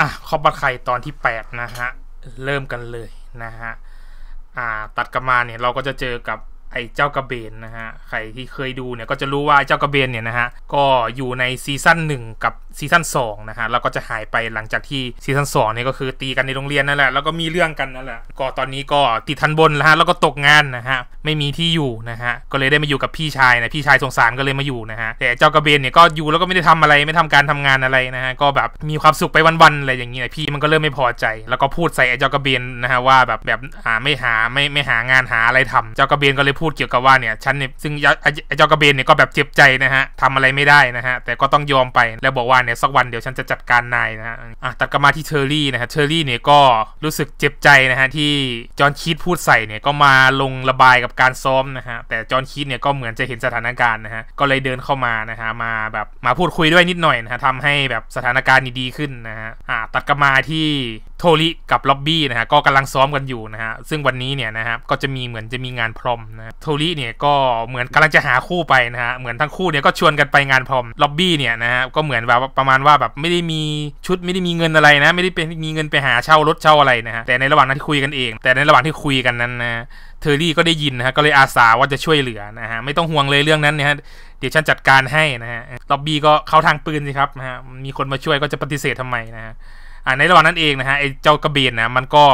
อ่ะคอบบัตไข่ตอนที่ 8 นะฮะ เริ่มกันเลยนะฮะอ่าตัดกลับมาเนี่ยเราก็จะเจอกับไอ้เจ้ากระเบนนะฮะ ใครที่เคยดูเนี่ยก็จะรู้ว่าเจ้ากระเบนเนี่ยนะฮะ ก็อยู่ในซีซั่น1 กับซีซั่น2นะฮะแล้วก็จะหายไปหลังจากที่ซีซั่น2เนี่ยก็คือตีกันในโรงเรียนนั่นแหละแล้วก็มีเรื่องกันนั่นแหละก็ตอนนี้ก็ติดทันบนแล้วฮะแล้วก็ตกงานนะฮะไม่มีที่อยู่นะฮะ ก็เลยได้มาอยู่กับพี่ชายนะพี่ชายสงสารก็เลยมาอยู่นะฮะแต่เจ้ากระเบนเนี่ยก็อยู่แล้วก็ไม่ได้ทำอะไรไม่ทำการทำงานอะไรนะฮะก็แบบมีความสุขไปวันๆอะไรอย่างเงี้ยพี่มันก็เริ่มไม่พอใจ แล้วก็พูดใส่ไอ้เจ้ากระเบนนะฮะว่าแบบแบบอ่าไม่หาไม่ไม่หางานหาอะไรทำเจ้ากระเบนก็เลยพูดเกี่ยวกับว่าเนี่ยฉันเนี่ยซึ่งไอ้เจ้ากระเบนเนี่ยก็แบบเจ็บใจนะฮะทำอะไรไม่ได้นะฮะแต่ก็ต้องยอมไป แล้วบอกว่าเนี่ยสักวันเดี๋ยวฉันจะจัดการนายนะฮะอ่ะตัดกลับมาที่เชอร์รี่นะฮะเชอรี่เนี่ยก็รู้สึกเจ็บใจนะฮะที่จอห์นคีตพูดใส่เนี่ยก็มาลงระบายกับการซ้อมนะฮะแต่จอห์นคีตเนี่ยก็เหมือนจะเห็นสถานการณ์นะฮะก็เลยเดินเข้ามานะฮะมาแบบมาพูดคุยด้วยนิดหน่อยนะฮะทำให้แบบสถานการณ์ดีขึ้นนะฮะอ่ะตัดกลับมาที่โทริกับล็อบบี้นะฮะก็กำลังซ้อมกันอยู่นะฮะซึ่งวันนี้เนี่ยนะฮะก็จะมีเหมือนจะมีงานพรอมนะโทริเนี่ยก็เหมือนกำลังจะหาคู่ไปนะฮะเหมือนทั้งคู่เนี่ยก็ชวนกันไปงานพรอมล็อบบี้เนี่ยนะฮะก็เหมือนแบบประมาณว่าแบบไม่ได้มีชุดไม่ได้มีเงินอะไรนะไม่ได้เป็นมีเงินไปหาเช่ารถเช่าอะไรนะฮะแต่ในระหว่างนั้นที่คุยกันเอง แต่ในระหว่างที่คุยกันนั้นนะเทอร์รี่ก็ได้ยินนะฮะก็เลยอาสาว่าจะช่วยเหลือนะฮะไม่ต้องห่วงเลยเรื่องนั้นนะฮะเดี๋ยวฉันจัดการให้นะฮะล็อบบี้ก็เข้าทางปืนสิครับนะฮะมีคนมาช่วยก็จะปฏิเสธทำไมนะฮะอ่าในระหว่างนั้นเองนะฮะไอ้เจ้ากระเบนนะมันก็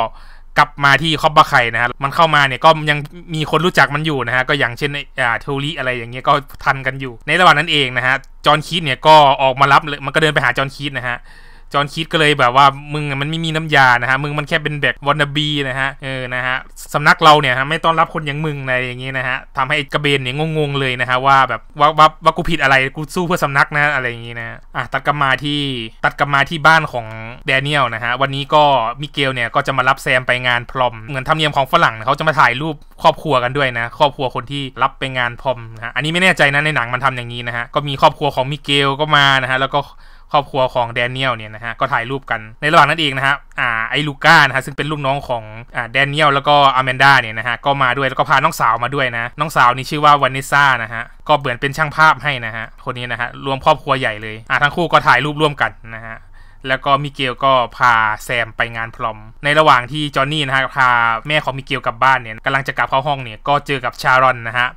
กลับมาที่คอบบาไคนะฮะมันเข้ามาเนี่ยก็ยังมีคนรู้จักมันอยู่นะฮะก็อย่างเช่นอ่าเทอรี่อะไรอย่างเงี้ยก็ทันกันอยู่ ในระหว่างนั้นเองนะฮะจอห์นคีตเนี่ยก็ออกมารับเลยมันก็เดินไปหาจอห์นคีตนะฮะจอห์นคิดก็เลยแบบว่ามึงมันไม่มีน้ำยานะฮะมึงมันแค่เป็นแบบวอนนาบีนะฮะเออนะฮะสำนักเราเนี่ยไม่ต้อนรับคนอย่างมึงอะไรอย่างงี้นะฮะทำให้กระเบนเนี่ยงงๆ เลยนะฮะว่าแบบว่าว่าว่ากูผิดอะไรกูสู้เพื่อสำนักนะอะไรอย่างงี้นะอ่ะตัดกลับมาที่ตัดกลับมาที่บ้านของแดเนียลนะฮะวันนี้ก็มิเกลเนี่ยก็จะมารับแซมไปงานพรอมเหมือนธรรมเนียมของฝรั่งเขาจะมาถ่ายรูปครอบครัวกันด้วยนะครอบครัวคนที่รับไปงานพรอมนะอันนี้ไม่แน่ใจนะในหนังมันทำอย่างนี้นะฮะก็มีครอบครัวของมิเกลก็มานะฮะแล้วก็ครอบครัวของแดเนียลเนี่ยนะฮะก็ถ่ายรูปกันในระหว่างนั้นเองนะฮะอ่าไอลูก้านะฮะซึ่งเป็นลูกน้องของอ่าแดเนียลแล้วก็อแมนดาเนี่ยนะฮะก็มาด้วยแล้วก็พาน้องสาวมาด้วยนะ น้องสาวนี่ชื่อว่าวานิซ่านะฮะก็เหมือนเป็นช่างภาพให้นะฮะคนนี้นะฮะรวมครอบครัวใหญ่เลยอ่าทั้งคู่ก็ถ่ายรูปร่วมกันนะฮะแล้วก็มิเกลก็พาแซมไปงานพรอม ในระหว่างที่จอห์นนี่นะฮะพาแม่ของมิเกลกลับบ้านเนี่ยกำลังจะกลับเข้าห้องเนี่ยก็เจอกับชารอนนะฮะ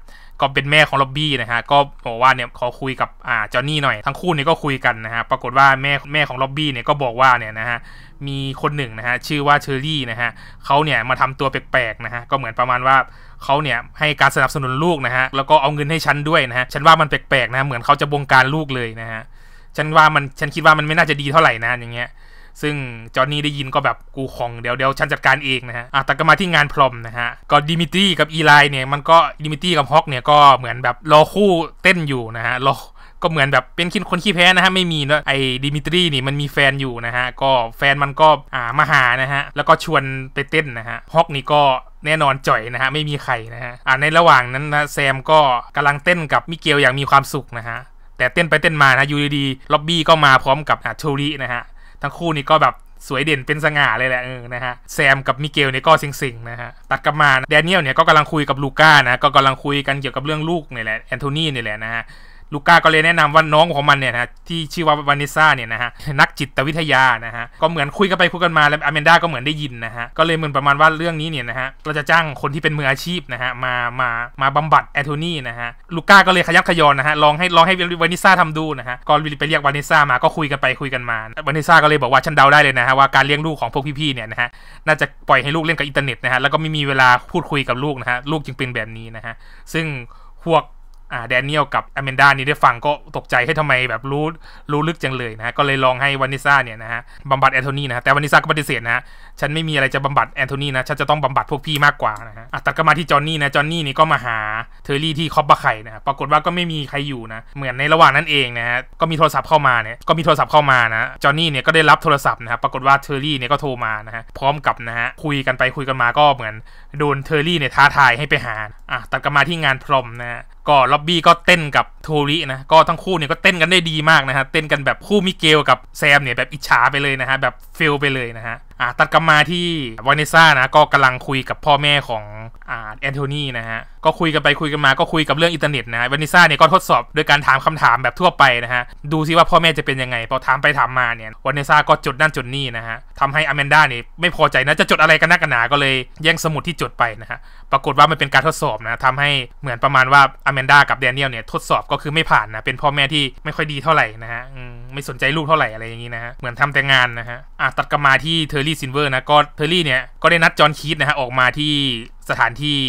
ก็เป็นแม่ของล็อบบี้นะฮะก็บอกว่าเนี่ยขอคุยกับอ่าจอนนี่หน่อยทั้งคู่เนี่ยก็คุยกันนะฮะปรากฏว่าแม่แม่ของล็อบบี้เนี่ยก็บอกว่าเนี่ยนะฮะมีคนหนึ่งนะฮะชื่อว่าเชอรี่นะฮะเขาเนี่ยมาทำตัวแปลกๆนะฮะก็เหมือนประมาณว่าเขาเนี่ยให้การสนับสนุนลูกนะฮะแล้วก็เอาเงินให้ฉันด้วยนะฮะฉันว่ามันแปลกๆนะเหมือนเขาจะบงการลูกเลยนะฮะฉันว่ามันฉันคิดว่ามันไม่น่าจะดีเท่าไหร่นะอย่างเงี้ยซึ่งจอห์นนี่ได้ยินก็แบบกูของเดี๋ยวเดี๋ยวฉันจัดการเองนะฮะ อ่ะแต่ก็มาที่งานพรอมนะฮะ ก็ดิมิตรีกับอีไลเนี่ยมันก็ดิมิตรีกับฮอกเนี่ยก็เหมือนแบบ รอคู่เต้นอยู่นะฮะรอก็เหมือนแบบเป็นคนขี้แพ้นะฮะ ไม่มีนะไอ้ดิมิทรีนี่มันมีแฟนอยู่นะฮะ ก็แฟนมันก็อ่ามาหานะฮะ แล้วก็ชวนไปเต้นนะฮะฮอกนี่ก็แน่นอนจ่อยนะฮะไม่มีใครนะฮะอ่าในระหว่างนั้นนะแซมก็กำลังเต้นกับมิเกลอย่างมีความสุขนะฮะแต่เต้นไปเต้นมานะยูดีล็อบบี้ก็มาพร้อมกับอ่าโูรีนะฮะทั้งคู่นี่ก็แบบสวยเด่นเป็นสง่าเลยแหละนะฮะแซมกับมิเกลเนี่ยก็สิงสิงนะฮะตัดกลับมาแดเนียลเนี่ยก็กำลังคุยกับลูก้านะ ก็กำลังคุยกันเกี่ยวกับเรื่องลูกนี่แหละ แอนโทนีนี่แหละนะฮะลูก้าก็เลยแนะนำว่าน้องของมันเนี่ยนะที่ชื่อว่าวานิซ่าเนี่ยนะฮะนักจิตวิทยานะฮะก็เหมือนคุยกันไปคุยกันมาแล้วอเมนดาก็เหมือนได้ยินนะฮะก็เลยเหมือนประมาณว่าเรื่องนี้เนี่ยนะฮะเราจะจ้างคนที่เป็นมืออาชีพนะฮะมามามาบำบัดแอนโทนีนะฮะลูก้าก็เลยขยับขยอนนะฮะลองให้ลองให้วานิซ่าทำดูนะฮะก็ไปเรียกวานิซ่ามาก็คุยกันไปคุยกันมาวานิซ่าก็เลยบอกว่าฉันเดาได้เลยนะฮะว่าการเลี้ยงลูกของพวกพี่ๆเนี่ยนะฮะน่าจะปล่อยให้ลูกเล่นกับอินเทอร์เน็ตนะฮะแล้วก็ไม่มีเวลาพูดคุยกับลูกนะฮะลูกจึงเป็นแบบนี้นะฮะซึ่งพวกอ่าแดเนียลกับอเมนดานี่ได้ฟังก็ตกใจให้ทำไมแบบรู้ รู้ลึกจังเลยนะ ก็เลยลองให้วานิซ่าเนี่ยนะฮะ บำบัดแอนโทนีนะแต่วานิซ่าก็ปฏิเสธนะฉันไม่มีอะไรจะบำบัดแอนโทนีนะ ฉันจะต้องบำบัดพวกพี่มากกว่านะฮะตัดก็มาที่จอนนี่นะ จอนนี่นี่ก็มาหาเทอร์รี่ที่คอปบะไข่นะปรากฏว่าก็ไม่มีใครอยู่นะ เหมือนในระหว่างนั้นเองนะฮะ ก็มีโทรศัพท์เข้ามาเนี่ย ก็มีโทรศัพท์เข้ามานะ จอนนี่เนี่ยก็ได้รับโทรศัพท์นะครับปรากฏว่าเทอร์รี่เนี่ยก็โทรมานะฮะพร้อมกับนะฮะคุยกันไปคุยกันมาก็เหมือนโดนเทอร์รี่เนี่ยท้าทายให้ไปหาอ่ะตัดกลับมาที่งานพรอมนะฮะก็ล็อบบี้ก็เต้นกับโทรินะ ก็ทั้งคู่เนี่ย ก็เต้นกันได้ดีมากนะฮะ เต้นกันแบบคู่มิเกลกับแซมเนี่ย แบบอิจฉาไปเลยนะฮะ แบบฟิลไปเลยนะฮะอ่าตัดกลับมาที่วานิซ่านะก็กำลังคุยกับพ่อแม่ของอ่าแอนโทนีนะฮะก็คุยกันไปคุยกันมาก็คุยกับเรื่องอินเทอร์เน็ตนะวานิซ่าเนี่ยก็ทดสอบโดยการถามคำถามแบบทั่วไปนะฮะดูซิว่าพ่อแม่จะเป็นยังไงพอถามไปถามมาเนี่ยวานิซ่าก็จดนั่นจดนี่นะฮะทำให้อแมนด้าเนี่ยไม่พอใจนะจะจดอะไรกันนักกันหนา ก็เลยแย่งสมุดที่จดไปนะฮะ ปรากฏว่ามันเป็นการทดสอบนะทำให้เหมือนประมาณว่าอแมนด้ากับแดเนียลเนี่ยทดสอบก็คือไม่ผ่านนะเป็นพ่อแม่ที่ไม่ค่อยดีเท่าไหร่นะฮะไม่สนใจลูกเท่าไหร่อะไรอย่างนี้นะฮะเหมือนทำแต่งานนะฮะอ่ะตัดกลับมาที่เธอรร์รี่ซินเวอร์นะก็เทอร์รี่เนี่ยก็ได้นัดจอห์นคีตนะฮะ ออกมาที่สถานที่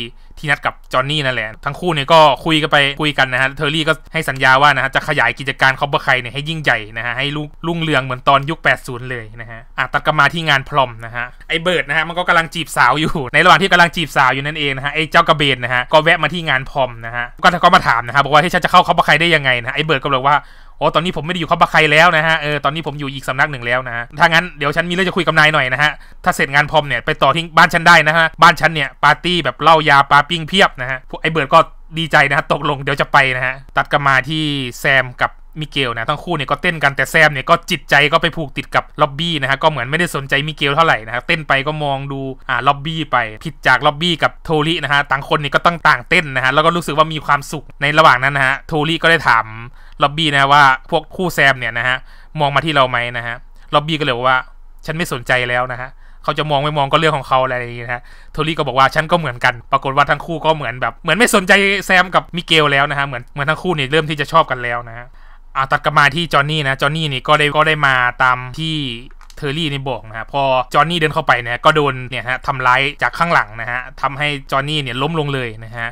ที่นัดกับจอห์นนี่นั่นแหละ ทั้งคู่เนี่ยก็คุยกันไปคุยกันนะฮะเทอร์รี่ก็ให้สัญญาว่านะฮะ จะขยายกิจการคอบเบอร์ไคเนี่ยให้ยิ่งใหญ่นะฮะ ให้ลุ่งเรืองเหมือนตอนยุค 80เลยนะฮะอ่ะตัดกลับมาที่งานพรอมนะฮะ ไอเบิร์ดนะฮะมันก็กำลังจีบสาวอยู่ ในระหว่างที่กำลังจีบสาวอยู่นั่นเองนะฮะไอเจ้ากระเบนนะฮะก็แวะมาที่งานพรอมนะฮะก็ก็มาถามนะฮะบอกว่าที่ฉันจะเข้าคอบเบอร์ไคได้ยังไงนะไอเบิร์ดก็บอกว่าโอ้ตอนนี้ผมไม่ได้อยู่คับปะใครแล้วนะฮะเออตอนนี้ผมอยู่อีกสำนักหนึ่งแล้วนะฮะถ้างั้นเดี๋ยวฉันมีเรื่องจะคุยกับนายหน่อยนะฮะถ้าเสร็จงานพรมเนี่ยไปต่อที่บ้านฉันได้นะฮะบ้านฉันเนี่ยปาร์ตี้แบบเล่ายาปาปิ้งเพียบนะฮะพวกไอเบิร์ดก็ดีใจนะฮะตกลงเดี๋ยวจะไปนะฮะตัดกันมาที่แซมกับมิเกลนะทั้งคู่เนี่ยก็เต้นกันแต่แซมเนี่ยก็จิตใจก็ไปผูกติดกับล็อบบี้นะฮะก็เหมือนไม่ได้สนใจมิเกลเท่าไหร่นะฮะเต้นไปก็มองดูอ่าล็อบบี้ไปผิดจากล็อบบี้กับโทลี่นะฮะต่างคนนี่ก็ต้องต่างเต้นนะฮะแล้วก็รู้สึกว่ามีความสุขในระหว่างนั้นนะฮะโทลี่ก็ได้ถามล็อบบี้นะว่า พวกคู่แซมเนี่ยนะฮะมองมาที่เราไหมนะฮะล็อบบี้ก็เลยว่า ฉันไม่สนใจแล้วนะฮะเขาจะมองไม่มองก็เรื่องของเขาอะไรอย่างนี้นะฮะโทลี่ก็บอกว่าฉันก็เหมือนกันปรากฏว่าทั้งคู่ก็เหมือนแบบเหมือนไม่สนใจแซมกับมิเกลแล้วนะฮะเหมือนเหมือนทั้งคู่เนี่ยเริ่มที่จะชอบกันแล้วนะฮะอ่าตัดกลับมาที่จอห์นนี่นะ จอห์นนี่นี่ก็ได้ก็ได้มาตามที่เทอร์รี่นี่บอกนะฮะพอจอห์นนี่เดินเข้าไปเนี่ยก็โดนเนี่ยฮะทำร้ายจากข้างหลังนะฮะทำให้จอห์นนี่เนี่ยล้มลงเลยนะฮะ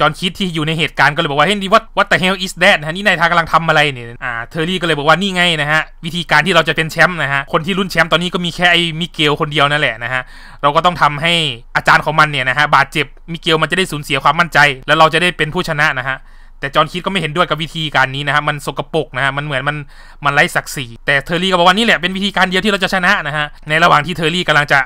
จอห์นคิดที่อยู่ในเหตุการณ์ก็เลยบอกว่าเฮ้ยนี่วัดวัดแต่เฮลอิสแดดนะนี่นายทากำลังทำอะไรเนี่ยอ่าเทอร์รี่ก็เลยบอกว่านี่ไงนะฮะวิธีการที่เราจะเป็นแชมป์นะฮะคนที่รุ่นแชมป์ตอนนี้ก็มีแค่ไอ้มิเกลคนเดียวนั่นแหละนะฮะเราก็ต้องทำให้อาจารย์ของมันเนี่ยนะฮะบาดเจ็บมิเกลมันจะได้สูญเสียความมั่นใจแล้วเราจะได้เป็นผู้ชนะนะฮะแต่จอห์นคิดก็ไม่เห็นด้วยกับวิธีการนี้นะฮะมันสกปรกนะฮะมันเหมือนมัน มันไร้ศักดิ์ศรี แต่เทอร์รี่ก็บอกว่านี่แหละเป็นวิธีการเดียวที่เราจะชนะนะฮะในระหว่างที่เทอร์รี่กำลังจะ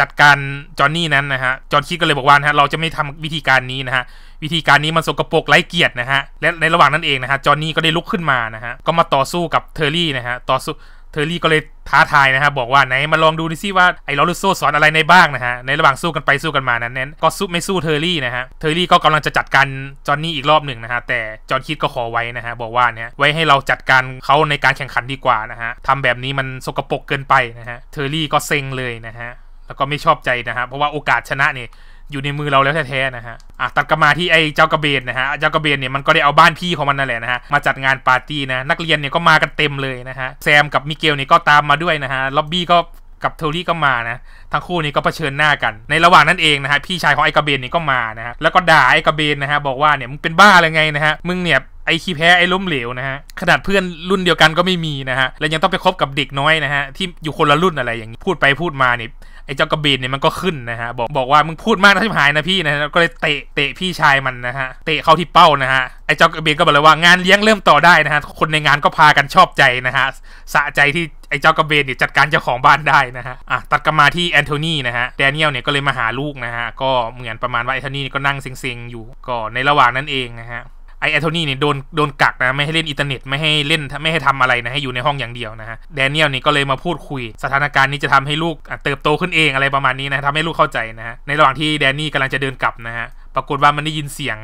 จัดการจอห์นนี่นั้นนะฮะจอห์นคิดก็เลยบอกว่านะฮะเราจะไม่ทำวิธีการนี้นะฮะวิธีการนี้มันสกปรกไร้เกียรตินะฮะและในระหว่างนั้นเองนะฮะจอห์นนี่ก็ได้ลุกขึ้นมานะฮะก็มาต่อสู้กับเทอร์รี่นะฮะต่อสู้เทอร์รี่ก็เลยท้าทายนะครับบอกว่าไหนมาลองดูดิซิว่าไอ้ลอรุโซสอนอะไรในบ้างนะฮะในระหว่างสู้กันไปสู้กันมานั้นเน้นก็สู้ไม่สู้เทอร์รี่นะฮะเทอร์รี่ก็กำลังจะจัดการจอนนี่อีกรอบหนึ่งนะฮะแต่จอนคิดก็ขอไว้นะฮะบอกว่าเนี่ยไว้ให้เราจัดการเขาในการแข่งขันดีกว่านะฮะทำแบบนี้มันสกปรกเกินไปนะฮะเทอร์รี่ก็เซ็งเลยนะฮะแล้วก็ไม่ชอบใจนะฮะเพราะว่าโอกาสชนะเนี่ยอยู่ในมือเราแล้วแท้ๆนะฮะ อ่ะตัดกลับมาที่ไอ้เจ้ากระเบนนะฮะเจ้ากระเบนเนี่ยมันก็ได้เอาบ้านพี่ของมันนั่นแหละนะฮะ มาจัดงานปาร์ตี้นะนักเรียนเนี่ยก็มากันเต็มเลยนะฮะแซมกับมิเกลเนี่ยก็ตามมาด้วยนะฮะล็อบบี้ก็กับเทอรี่ก็มานะทั้งคู่นี้ก็เผชิญหน้ากัน ในระหว่างนั้นเองนะฮะพี่ชายของไอ้กระเบนนี่ก็มานะฮะแล้วก็ด่าไอ้กระเบนนะฮะบอกว่าเนี่ยมึงเป็นบ้าอะไรไงนะฮะมึงเนี่ยไอ้ขี้แพ้ไอ้ล้มเหลวนะฮะขนาดเพื่อนรุ่นเดียวกันก็ไม่มีนะฮะแล้วยังต้องไปคบกับเด็กน้อยนะฮะที่อยู่คนละรุ่นอะไรอย่างนี้พูดไปพูดมาเนี่ยไอ้เจ้ากระบินเนี่ยมันก็ขึ้นนะฮะบอกบอกว่ามึงพูดมากนะชิบหายนะพี่นะก็เลยเตะเตะพี่ชายมันนะฮะเตะเข้าที่เป้านะฮะไอ้เจ้ากระบินก็บอกเลยว่างานเลี้ยงเริ่มต่อได้นะฮะคนในงานก็พากันชอบใจนะฮะสะใจที่ไอ้เจ้ากระเบนเนี่ยจัดการเจ้าของบ้านได้นะฮะอ่ะตัดกลับมาที่แอนโทนีนะฮะแดเนียลเนี่ยก็เลยมาหาลูกนะฮะก็เหมือนประมาณว่าแอนโทนีก็นั่งเซ็งๆ อยู่ก็ในระหว่างนั้นเองนะฮะไอแอนโทนีเนี่ยโดนโดนกักนะไม่ให้เล่นอินเทอร์เน็ตไม่ให้เล่นไม่ให้ทำอะไรนะให้อยู่ในห้องอย่างเดียวนะฮะแดเนียลนี่ก็เลยมาพูดคุย สถานการณ์นี้จะทำให้ลูกเติบโตขึ้นเองอะไรประมาณนี้นะทำให้ลูกเข้าใจนะฮะในระหว่างที่แดนนี่กำลังจะเดินกลับนะฮะปรากฏว่ามันได้ยินเสียง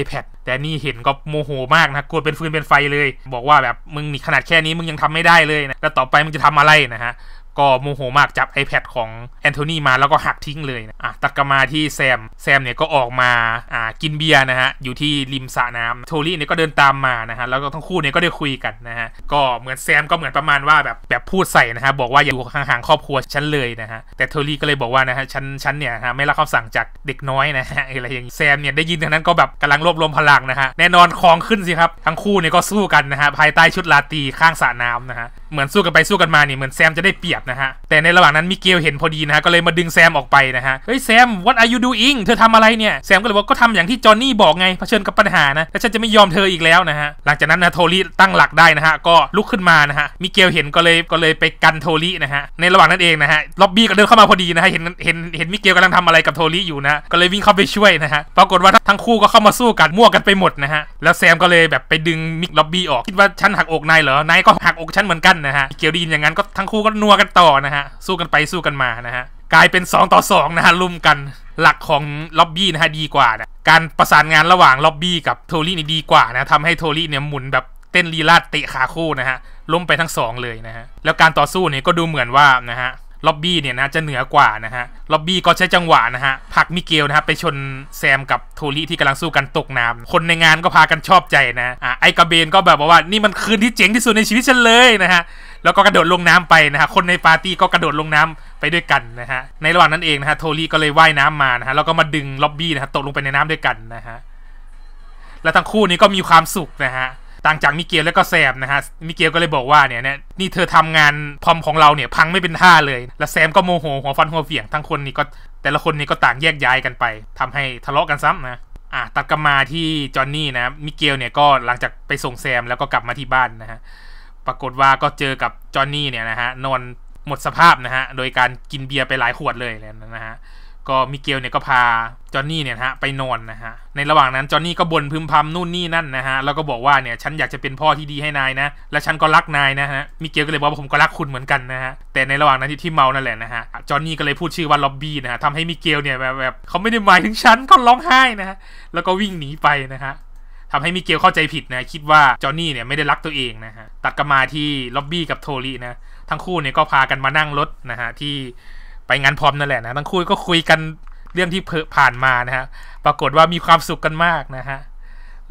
iPad แดนนี่เห็นก็โมโหมากนะกลัวเป็นฟืนเป็นไฟเลย บอกว่าแบบมึงขนาดแค่นี้มึงยังทำไม่ได้เลยนะแล้วต่อไปมึงจะทำอะไรนะฮะ็โมโหมากจับ iPad ของแอนโทนีมาแล้วก็หักทิ้งเลยนะอ่ะตัดกลับมาที่แซม แซมเนี่ยก็ออกมาอ่ากินเบียร์นะฮะ อยู่ที่ริมสระน้ำโทลี่เนี่ยก็เดินตามมานะฮะแล้วก็ทั้งคู่เนี่ยก็ได้คุยกันนะฮะ ก็เหมือนแซมก็เหมือนประมาณว่าแบบ แบบพูดใส่นะฮะ บอกว่าอย่าอยู่ห่างๆครอบครัวฉันเลยนะฮะ แต่โทลี่ก็เลยบอกว่านะฮะฉันฉันเนี่ยฮะไม่รับคำสั่งจากเด็กน้อยนะฮะอะไรอย่างนี้แซมเนี่ยได้ยินทางนั้นก็แบบกำลังรวบรวมพลังนะฮะแน่นอนของขึ้นสิครับทั้งคู่เนี่ยก็สู้กันนะฮะภายใต้ชุดลาตีข้างสระน้ำนะฮะเหมือนสู้กันไปสู้กันมาเนี่ยเหมือนแซมจะได้เปรียบนะฮะ แต่ในระหว่างนั้น มิเกลเห็นพอดีนะฮะ ก็เลยมาดึงแซมออกไปนะฮะ เฮ้ยแซม what are you doing เธอทำอะไรเนี่ย แซมก็เลยบอกก็ทำอย่างที่จอห์นนี่บอกไงเผชิญกับปัญหานะแล้วฉันจะไม่ยอมเธออีกแล้วนะฮะ หลังจากนั้นนะโทลี่ตั้งหลักได้นะฮะ ก็ลุกขึ้นมานะฮะมิเกลเห็นก็เลยก็เลยไปกันโทลี่นะฮะในระหว่างนั้นเองนะฮะล็อบบี้ก็เดินเข้ามาพอดีนะฮะเห็นเห็นเห็นมิเกลกำลังทำอะไรกับโทลี่อยู่นะก็เลยวิ่งเข้าไปช่วยนะฮะปรากฏว่าทั้งคู่ก็เข้ามาสู้กันมั่วกันไปหมดนะฮะแล้วแซมก็เลยแบบไปดึงมิกล็อบบี้ออกคิดว่าฉันหักอกนายเหรอนายก็หักอกฉันเหมือนกันนะฮะเกียวดีนอย่างนั้นก็ทั้งคู่ก็นัวกันต่อนะฮะสู้กันไปสู้กันมานะฮะกลายเป็น2ต่อ2นะฮะลุมกันหลักของล็อบบี้นะฮะดีกว่านะการประสานงานระหว่างล็อบบี้กับโทลี่นี่ดีกว่านะทำให้โทลี่เนี่ยหมุนแบบเต้นลีลาดเตะขาคู่นะฮะล้มไปทั้งสองเลยนะฮะแล้วการต่อสู้เนี่ยก็ดูเหมือนว่านะฮะล็อบบี้เนี่ยนะจะเหนือกว่านะฮะล็อบบี้ก็ใช้จังหวะนะฮะผักมิเกลนะฮะไปชนแซมกับโทลี่ที่กำลังสู้กันตกน้ำคนในงานก็พากันชอบใจนะอ่ะไอกระเบนก็แบบว่านี่มันคืนที่เจ๋งที่สุดในชีวิตฉันเลยนะฮะแล้วก็กระโดดลงน้ำไปนะฮะคนในปาร์ตี้ก็กระโดดลงน้ำไปด้วยกันนะฮะในระหว่างนั้นเองนะฮะโทลี่ก็เลยว่ายน้ำมานะฮะแล้วก็มาดึงล็อบบี้นะฮะตกลงไปในน้ำด้วยกันนะฮะและทั้งคู่นี้ก็มีความสุขนะฮะต่างจากมิเกลแล้วก็แซมนะฮะ มิเกลก็เลยบอกว่าเนี่ยนี่เธอทำงานพอมของเราเนี่ยพังไม่เป็นท่าเลย แล้วแซมก็โมโหหัวฟันหัวเฟียง ทั้งคนนี้ก็แต่ละคนนี้ก็ต่างแยกย้ายกันไป ทำให้ทะเลาะกันซ้ำนะ อ่ะตัดกลับมาที่จอห์นนี่นะมิเกลเนี่ยก็หลังจากไปส่งแซมแล้วก็กลับมาที่บ้านนะฮะ ปรากฏว่าก็เจอกับจอห์นนี่เนี่ยนะฮะนอนหมดสภาพนะฮะโดยการกินเบียร์ไปหลายขวดเลยนะฮะก็มิเกลเนี่ยก็พาจอนนี่เนี่ยฮะไปนอนนะฮะ ในระหว่างนั้นจอนนี่ก็บ่นพึมพำนู่นนี่นั่นนะฮะ แล้วก็บอกว่าเนี่ยฉันอยากจะเป็นพ่อที่ดีให้นายนะ และฉันก็รักนายนะฮะ มิเกลก็เลยบอกว่าผมก็รักคุณเหมือนกันนะฮะ แต่ในระหว่างนั้นที่ที่เมานั่นแหละนะฮะ จอนนี่ก็เลยพูดชื่อว่าล็อบบี้นะฮะทำให้มิเกลเนี่ยแบบแบบเขาไม่ได้หมายถึงฉันเขาร้องไห้นะฮะแล้วก็วิ่งหนีไปนะฮะทำให้มิเกลเข้าใจผิดนะ คิดว่าจอนนี่เนี่ยไม่ได้รักตัวเองนะฮะตัดกลับมาที่ล็อบบี้กับโทลี่นะทั้งคู่เนี่ยก็พากันมานั่งรถนะฮะที่ไปงานพร้อมนั่นแหละนะทั้งคู่ก็คุยกันเรื่องที่ผ่านมานะฮะปรากฏว่ามีความสุขกันมากนะฮะ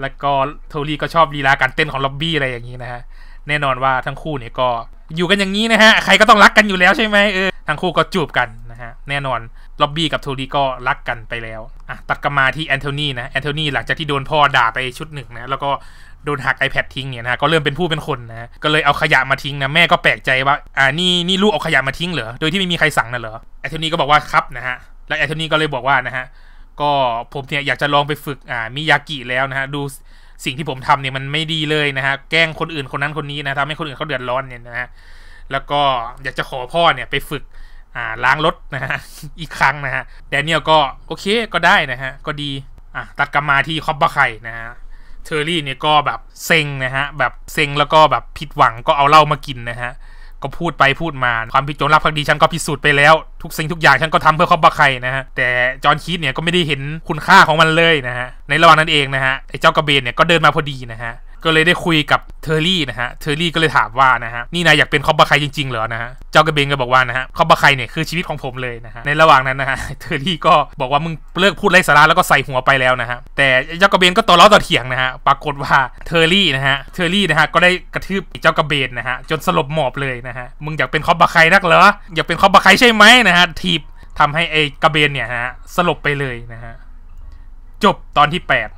แล้วก็โทลี่ก็ชอบลีลาการเต้นของล็อบบี้อะไรอย่างนี้นะฮะแน่นอนว่าทั้งคู่เนี่ยก็อยู่กันอย่างนี้นะฮะใครก็ต้องรักกันอยู่แล้วใช่ไหมเออทั้งคู่ก็จูบกันนะฮะแน่นอนล็อบบี้กับโทลี่ก็รักกันไปแล้วอ่ะตัดกลับมาที่แอนโทนีนะแอนโทนีหลังจากที่โดนพ่อด่าไปชุดหนึ่งนะแล้วก็โดนหัก iPad ทิ้งเนี่ยนะก็เริ่มเป็นผู้เป็นคนนะก็เลยเอาขยะมาทิ้งนะแม่ก็แปลกใจว่าอ่านี่นี่ลูกเอาขยะมาทิ้งเหรอโดยที่ไม่มีใครสั่งนะเหรอไอเทนี้ก็บอกว่าครับนะฮะแล้วไอเทนี้ก็เลยบอกว่านะฮะก็ผมเนี่ยอยากจะลองไปฝึกอ่ามิยากิแล้วนะฮะดูสิ่งที่ผมทำเนี่ยมันไม่ดีเลยนะฮะแกล้งคนอื่นคนนั้นคนนี้นะทำให้คนอื่นเขาเดือดร้อนเนี่ยนะฮะแล้วก็อยากจะขอพ่อเนี่ยไปฝึกอ่าล้างรถนะฮะอีกครั้งนะฮะแดเนียลก็โอเคก็ได้นะฮะก็ดีอ่ะตัดกลับมาที่คอบบะไข่นะฮะเทอร์รี่เนี่ยก็แบบเซ็งนะฮะแบบเซ็งแล้วก็แบบผิดหวังก็เอาเหล้ามากินนะฮะ ก็พูดไปพูดมา ความผิดจนรับพักดีฉันก็พิสูจน์ไปแล้วทุกสิ่งทุกอย่างฉันก็ทำเพื่อครอบครัวใครนะฮะ แต่จอห์นคีตเนี่ยก็ไม่ได้เห็นคุณค่าของมันเลยนะฮะ ในระหว่างนั้นเองนะฮะ ไอ้เจ้ากระเบนเนี่ยก็เดินมาพอดีนะฮะก็เลยได้คุยกับเทอร์รี่นะฮะเทอร์รี่ก็เลยถามว่านะฮะ นี่นายอยากเป็นคอบบะไคจริงๆ เหรอนะฮะ เจ้ากระเบงก็บอกว่านะฮะคอบบะไคเนี่ยคือชีวิตของผมเลยนะฮะ ในระหว่างนั้นนะฮะเทอร์รี่ก็บอกว่ามึงเลิกพูดไร้สาระแล้วก็ใส่หัวไปแล้วนะฮะ แต่เจ้ากระเบงก็ต่อล้อต่อเถียงนะฮะ ปรากฏว่าเทอร์รี่นะฮะเทอร์รี่นะฮะก็ได้กระทืบเจ้ากระเบนนะฮะ จนสลบหมอบเลยนะฮะ มึงอยากเป็นคอบบะไคนักเหรอ อยากเป็นคอบบะไคใช่ไหมนะฮะทีบทำให้ไอ้กระเบนเนี่ยฮะ สลบไปเลยนะฮะ จบตอนที่ 8